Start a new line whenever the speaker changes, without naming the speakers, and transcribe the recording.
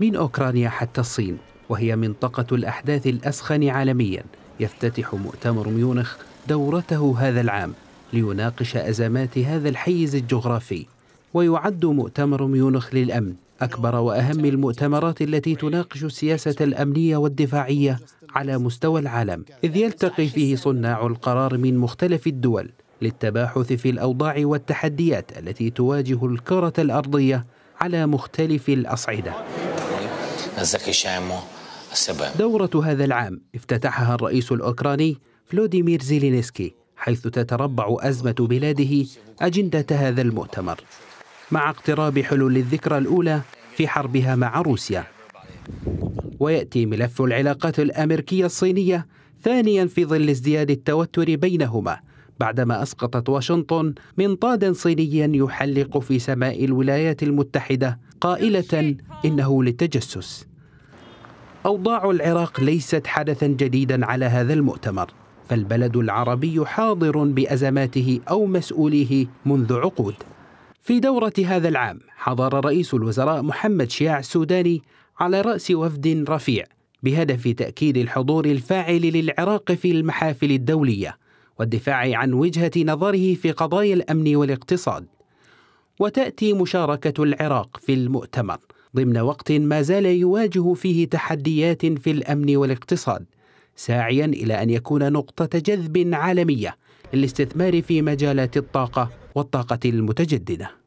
من أوكرانيا حتى الصين وهي منطقة الأحداث الأسخن عالميا يفتتح مؤتمر ميونخ دورته هذا العام ليناقش أزمات هذا الحيز الجغرافي ويعد مؤتمر ميونخ للأمن أكبر وأهم المؤتمرات التي تناقش السياسة الأمنية والدفاعية على مستوى العالم إذ يلتقي فيه صناع القرار من مختلف الدول للتباحث في الأوضاع والتحديات التي تواجه الكرة الأرضية على مختلف الأصعدة دورة هذا العام افتتحها الرئيس الأوكراني فلوديمير زيلينسكي حيث تتربع أزمة بلاده أجندة هذا المؤتمر مع اقتراب حلول الذكرى الأولى في حربها مع روسيا ويأتي ملف العلاقات الأمريكية الصينية ثانيا في ظل ازدياد التوتر بينهما بعدما أسقطت واشنطن منطادا صينيا يحلق في سماء الولايات المتحدة قائلة oh, إنه للتجسس أوضاع العراق ليست حدثا جديدا على هذا المؤتمر فالبلد العربي حاضر بأزماته أو مسؤوليه منذ عقود في دورة هذا العام حضر رئيس الوزراء محمد شياع السوداني على رأس وفد رفيع بهدف تأكيد الحضور الفاعل للعراق في المحافل الدولية والدفاع عن وجهة نظره في قضايا الأمن والاقتصاد وتأتي مشاركة العراق في المؤتمر ضمن وقت ما زال يواجه فيه تحديات في الأمن والاقتصاد ساعيا إلى أن يكون نقطة جذب عالمية للاستثمار في مجالات الطاقة والطاقة المتجددة